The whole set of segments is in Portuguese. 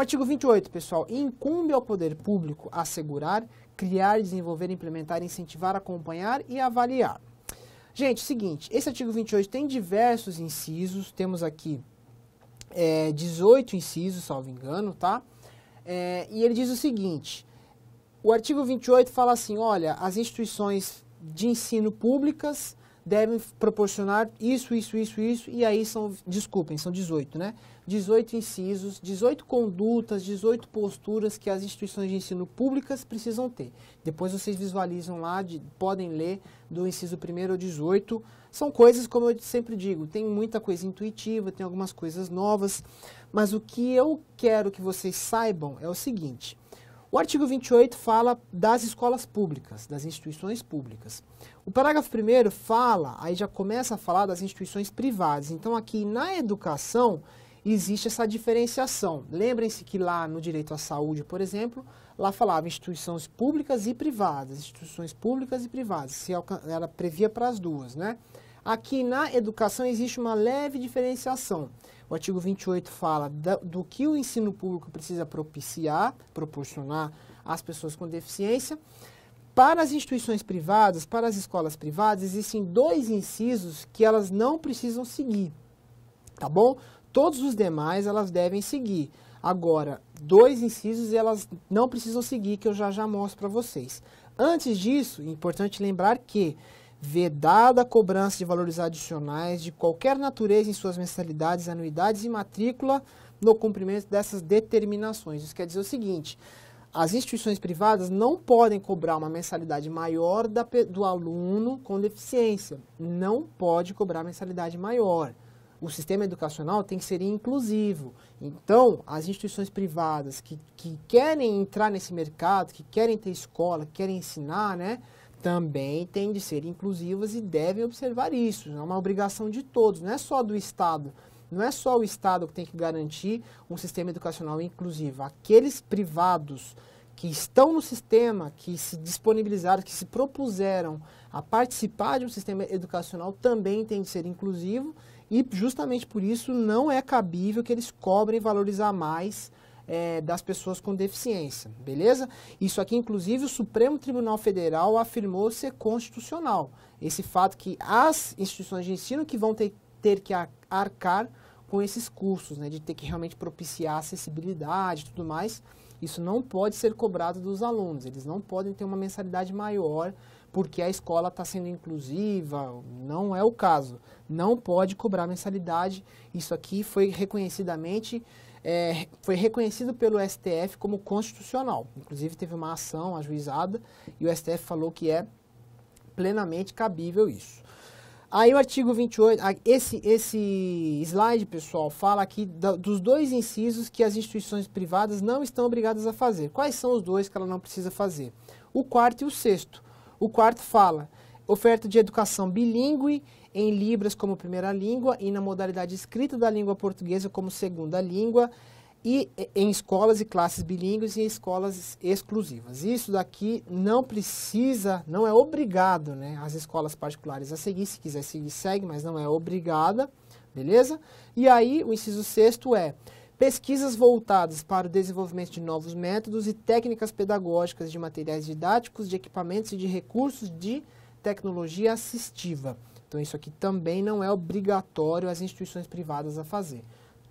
artigo 28, pessoal, incumbe ao poder público assegurar, criar, desenvolver, implementar, incentivar, acompanhar e avaliar. Gente, seguinte, esse artigo 28 tem diversos incisos, temos aqui é, 18 incisos, salvo engano, tá? É, e ele diz o seguinte, o artigo 28 fala assim, olha, as instituições de ensino públicas devem proporcionar isso, isso, isso, isso, e aí são, desculpem, são 18, né? 18 incisos, 18 condutas, 18 posturas que as instituições de ensino públicas precisam ter. Depois vocês visualizam lá, de, podem ler do inciso 1 ao 18. São coisas, como eu sempre digo, tem muita coisa intuitiva, tem algumas coisas novas, mas o que eu quero que vocês saibam é o seguinte: o artigo 28 fala das escolas públicas, das instituições públicas. O parágrafo 1 fala, aí já começa a falar das instituições privadas. Então, aqui na educação, existe essa diferenciação. Lembrem-se que lá no direito à saúde, por exemplo, lá falava instituições públicas e privadas, instituições públicas e privadas, se ela previa para as duas, né? Aqui na educação existe uma leve diferenciação. O artigo 28 fala da, do que o ensino público precisa propiciar, proporcionar às pessoas com deficiência. Para as instituições privadas, para as escolas privadas, existem dois incisos que elas não precisam seguir, tá bom? Todos os demais elas devem seguir. Agora, dois incisos elas não precisam seguir, que eu já já mostro para vocês. Antes disso, é importante lembrar que vedada a cobrança de valores adicionais de qualquer natureza em suas mensalidades, anuidades e matrícula no cumprimento dessas determinações. Isso quer dizer o seguinte: as instituições privadas não podem cobrar uma mensalidade maior da, do aluno com deficiência. Não pode cobrar mensalidade maior. O sistema educacional tem que ser inclusivo. Então, as instituições privadas que, que querem entrar nesse mercado, que querem ter escola, que querem ensinar, né? também têm de ser inclusivas e devem observar isso. É uma obrigação de todos, não é só do Estado. Não é só o Estado que tem que garantir um sistema educacional inclusivo. Aqueles privados que estão no sistema, que se disponibilizaram, que se propuseram a participar de um sistema educacional também tem de ser inclusivo e justamente por isso não é cabível que eles cobrem valorizar mais é, das pessoas com deficiência, beleza? Isso aqui, inclusive, o Supremo Tribunal Federal afirmou ser constitucional. Esse fato que as instituições de ensino que vão ter, ter que arcar com esses cursos, né, de ter que realmente propiciar acessibilidade e tudo mais, isso não pode ser cobrado dos alunos, eles não podem ter uma mensalidade maior porque a escola está sendo inclusiva, não é o caso. Não pode cobrar mensalidade, isso aqui foi reconhecidamente, é, foi reconhecido pelo STF como constitucional. Inclusive teve uma ação ajuizada e o STF falou que é plenamente cabível isso. Aí o artigo 28, esse, esse slide, pessoal, fala aqui da, dos dois incisos que as instituições privadas não estão obrigadas a fazer. Quais são os dois que ela não precisa fazer? O quarto e o sexto. O quarto fala oferta de educação bilíngue em Libras como primeira língua e na modalidade escrita da língua portuguesa como segunda língua, e em escolas e classes bilíngues e em escolas exclusivas. Isso daqui não precisa, não é obrigado, né, as escolas particulares a seguir, se quiser seguir, segue, mas não é obrigada, beleza? E aí o inciso sexto é pesquisas voltadas para o desenvolvimento de novos métodos e técnicas pedagógicas de materiais didáticos, de equipamentos e de recursos de tecnologia assistiva. Então isso aqui também não é obrigatório as instituições privadas a fazer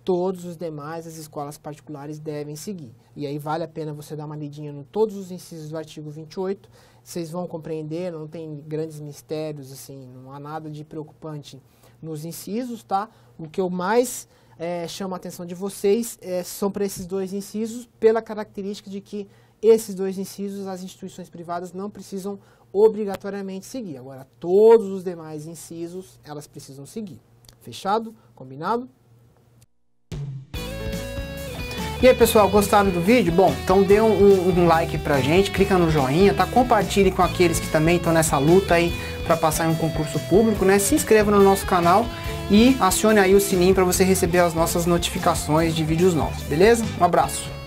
todos os demais as escolas particulares devem seguir. E aí vale a pena você dar uma lidinha em todos os incisos do artigo 28, vocês vão compreender, não tem grandes mistérios, assim, não há nada de preocupante nos incisos, tá? O que eu mais é, chamo a atenção de vocês é, são para esses dois incisos, pela característica de que esses dois incisos as instituições privadas não precisam obrigatoriamente seguir. Agora, todos os demais incisos elas precisam seguir. Fechado? Combinado? E aí pessoal, gostaram do vídeo? Bom, então dê um, um, like pra gente, clica no joinha, tá? Compartilhe com aqueles que também estão nessa luta aí para passar em um concurso público, né? Se inscreva no nosso canal e acione aí o sininho para você receber as nossas notificações de vídeos novos, beleza? Um abraço!